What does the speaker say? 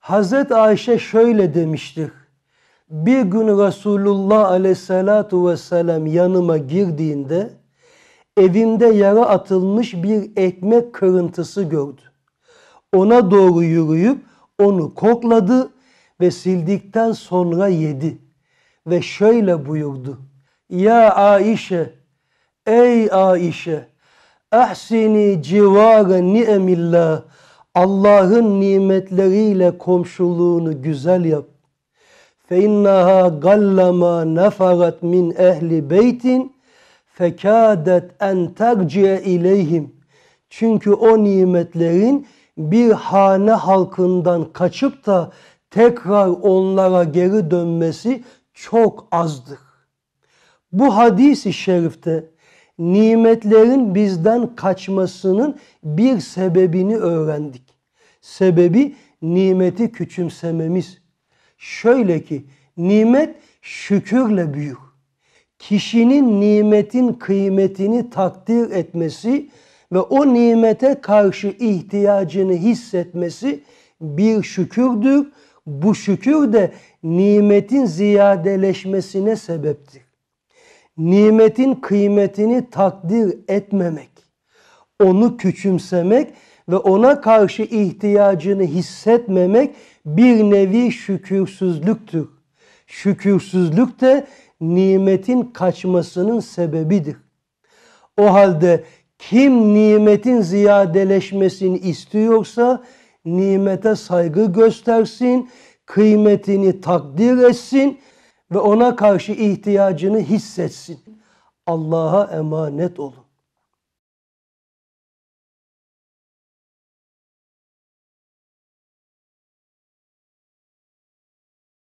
Hazreti Ayşe şöyle demiştir. Bir gün Resulullah aleyhissalatu vesselam yanıma girdiğinde evinde yara atılmış bir ekmek kırıntısı gördü. Ona doğru yürüyüp onu kokladı ve sildikten sonra yedi. Ve şöyle buyurdu. Ya Aişe, ey Aişe, ahsini civara ni'emillah Allah'ın nimetleriyle komşuluğunu güzel yap. فَاِنَّهَا gallama nefarat min ehli beytin fekadet en terciye ileyhim. Çünkü o nimetlerin bir hane halkından kaçıp da tekrar onlara geri dönmesi çok azdır. Bu hadisi şerifte nimetlerin bizden kaçmasının bir sebebini öğrendik. Sebebi nimeti küçümsememiz. Şöyle ki nimet şükürle büyür. Kişinin nimetin kıymetini takdir etmesi ve o nimete karşı ihtiyacını hissetmesi bir şükürdür. Bu şükür de nimetin ziyadeleşmesine sebeptir nimetin kıymetini takdir etmemek, onu küçümsemek ve ona karşı ihtiyacını hissetmemek bir nevi şükürsüzlüktür. Şükürsüzlük de nimetin kaçmasının sebebidir. O halde kim nimetin ziyadeleşmesini istiyorsa nimete saygı göstersin, kıymetini takdir etsin ve ona karşı ihtiyacını hissetsin. Allah'a emanet olun.